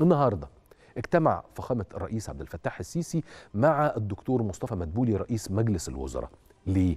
النهارده اجتمع فخامة الرئيس عبد الفتاح السيسي مع الدكتور مصطفى مدبولي رئيس مجلس الوزراء ليه؟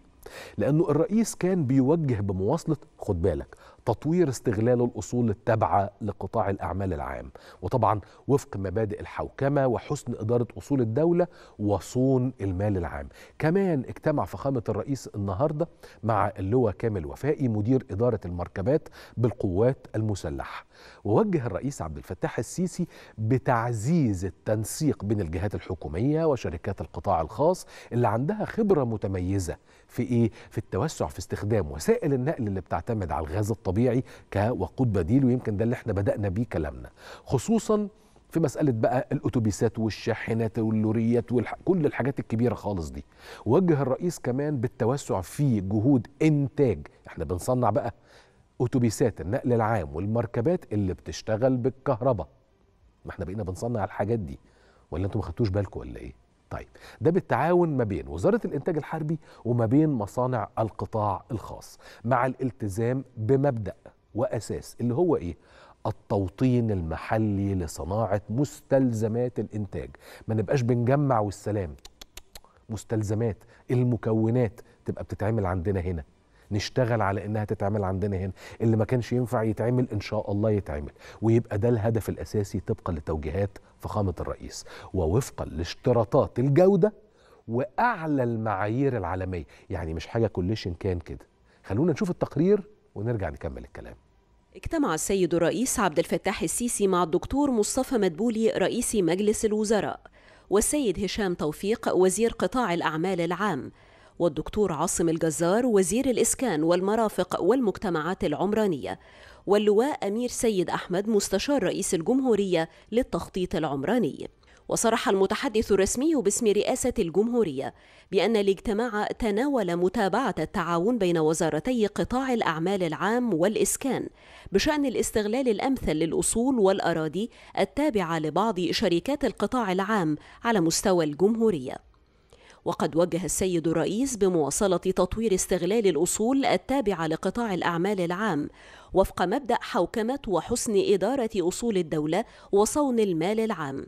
لأنه الرئيس كان بيوجه بمواصلة خد بالك تطوير استغلال الأصول التابعة لقطاع الأعمال العام وطبعا وفق مبادئ الحوكمة وحسن إدارة أصول الدولة وصون المال العام كمان اجتمع فخامة الرئيس النهاردة مع اللواء كامل وفائي مدير إدارة المركبات بالقوات المسلحة ووجه الرئيس عبد الفتاح السيسي بتعزيز التنسيق بين الجهات الحكومية وشركات القطاع الخاص اللي عندها خبرة متميزة في إيه؟ في التوسع في استخدام وسائل النقل اللي بتعتمد تعتمد على الغاز الطبيعي كوقود بديل ويمكن ده اللي احنا بدأنا بيه كلامنا خصوصا في مسألة بقى الأتوبيسات والشاحنات واللوريات والح... كل الحاجات الكبيرة خالص دي وجه الرئيس كمان بالتوسع في جهود إنتاج احنا بنصنع بقى أتوبيسات النقل العام والمركبات اللي بتشتغل بالكهرباء ما احنا بقينا بنصنع الحاجات دي ولا انتم ما خدتوش بالكم ولا ايه طيب ده بالتعاون ما بين وزارة الإنتاج الحربي وما بين مصانع القطاع الخاص مع الالتزام بمبدأ وأساس اللي هو إيه؟ التوطين المحلي لصناعة مستلزمات الإنتاج ما نبقاش بنجمع والسلام مستلزمات المكونات تبقى بتتعمل عندنا هنا نشتغل على انها تتعمل عندنا هنا اللي ما كانش ينفع يتعمل ان شاء الله يتعمل ويبقى ده الهدف الاساسي طبقا لتوجيهات فخامه الرئيس ووفقا لاشتراطات الجوده واعلى المعايير العالميه يعني مش حاجه كلشن كان كده خلونا نشوف التقرير ونرجع نكمل الكلام اجتمع السيد الرئيس عبد الفتاح السيسي مع الدكتور مصطفى مدبولي رئيس مجلس الوزراء والسيد هشام توفيق وزير قطاع الأعمال العام والدكتور عاصم الجزار وزير الإسكان والمرافق والمجتمعات العمرانية واللواء أمير سيد أحمد مستشار رئيس الجمهورية للتخطيط العمراني وصرح المتحدث الرسمي باسم رئاسة الجمهورية بأن الاجتماع تناول متابعة التعاون بين وزارتي قطاع الأعمال العام والإسكان بشأن الاستغلال الأمثل للأصول والأراضي التابعة لبعض شركات القطاع العام على مستوى الجمهورية. وقد وجه السيد الرئيس بمواصلة تطوير استغلال الأصول التابعة لقطاع الأعمال العام وفق مبدأ حوكمة وحسن إدارة أصول الدولة وصون المال العام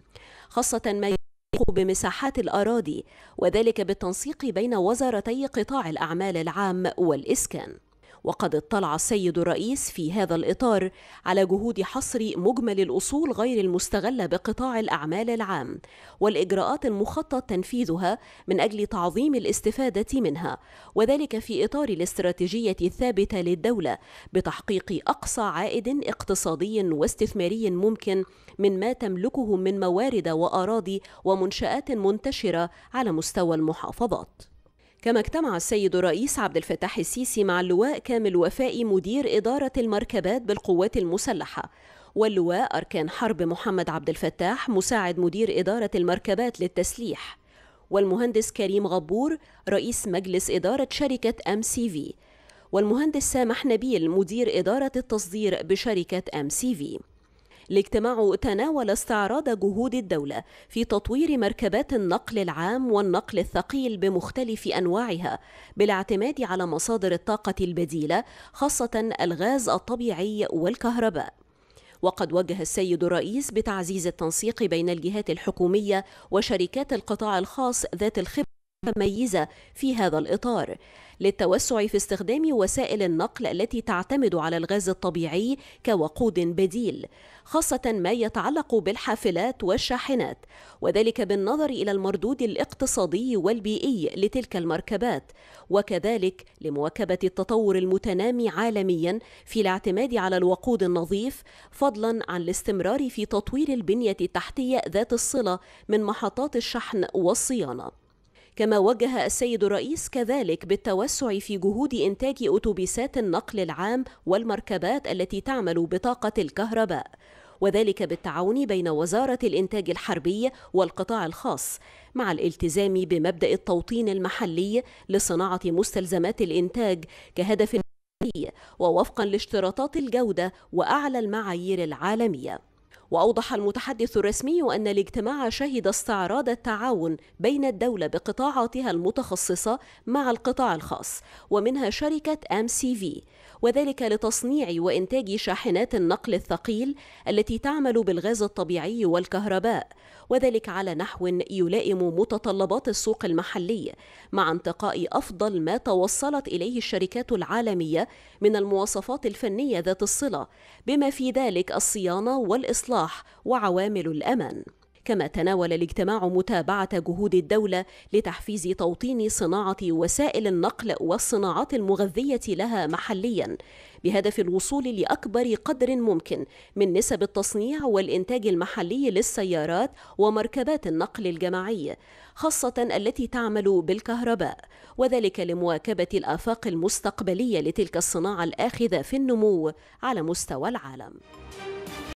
خاصة ما يتعلق بمساحات الأراضي وذلك بالتنسيق بين وزارتي قطاع الأعمال العام والإسكان وقد اطلع السيد الرئيس في هذا الإطار على جهود حصر مجمل الأصول غير المستغلة بقطاع الأعمال العام والإجراءات المخطط تنفيذها من أجل تعظيم الاستفادة منها وذلك في إطار الاستراتيجية الثابتة للدولة بتحقيق أقصى عائد اقتصادي واستثماري ممكن من ما تملكه من موارد وأراضي ومنشآت منتشرة على مستوى المحافظات كما اجتمع السيد الرئيس عبد الفتاح السيسي مع اللواء كامل وفائي مدير إدارة المركبات بالقوات المسلحة واللواء أركان حرب محمد عبد الفتاح مساعد مدير إدارة المركبات للتسليح والمهندس كريم غبور رئيس مجلس إدارة شركة أم سي في والمهندس سامح نبيل مدير إدارة التصدير بشركة أم سي في الاجتماع تناول استعراض جهود الدولة في تطوير مركبات النقل العام والنقل الثقيل بمختلف أنواعها بالاعتماد على مصادر الطاقة البديلة خاصة الغاز الطبيعي والكهرباء وقد وجه السيد الرئيس بتعزيز التنسيق بين الجهات الحكومية وشركات القطاع الخاص ذات الخبرة متميزة في هذا الإطار للتوسع في استخدام وسائل النقل التي تعتمد على الغاز الطبيعي كوقود بديل خاصة ما يتعلق بالحافلات والشاحنات وذلك بالنظر إلى المردود الاقتصادي والبيئي لتلك المركبات وكذلك لمواكبة التطور المتنامي عالميا في الاعتماد على الوقود النظيف فضلا عن الاستمرار في تطوير البنية التحتية ذات الصلة من محطات الشحن والصيانة كما وجه السيد الرئيس كذلك بالتوسع في جهود إنتاج أتوبيسات النقل العام والمركبات التي تعمل بطاقة الكهرباء وذلك بالتعاون بين وزارة الإنتاج الحربي والقطاع الخاص مع الالتزام بمبدأ التوطين المحلي لصناعة مستلزمات الإنتاج كهدف ووفقا لاشتراطات الجودة وأعلى المعايير العالمية وأوضح المتحدث الرسمي أن الاجتماع شهد استعراض التعاون بين الدولة بقطاعاتها المتخصصة مع القطاع الخاص ومنها شركة أم سي في وذلك لتصنيع وإنتاج شاحنات النقل الثقيل التي تعمل بالغاز الطبيعي والكهرباء وذلك على نحو يلائم متطلبات السوق المحلي مع انتقاء أفضل ما توصلت إليه الشركات العالمية من المواصفات الفنية ذات الصلة بما في ذلك الصيانة والإصلاح وعوامل الأمان كما تناول الاجتماع متابعة جهود الدولة لتحفيز توطين صناعة وسائل النقل والصناعات المغذية لها محليا بهدف الوصول لأكبر قدر ممكن من نسب التصنيع والإنتاج المحلي للسيارات ومركبات النقل الجماعي خاصة التي تعمل بالكهرباء وذلك لمواكبة الآفاق المستقبلية لتلك الصناعة الآخذة في النمو على مستوى العالم.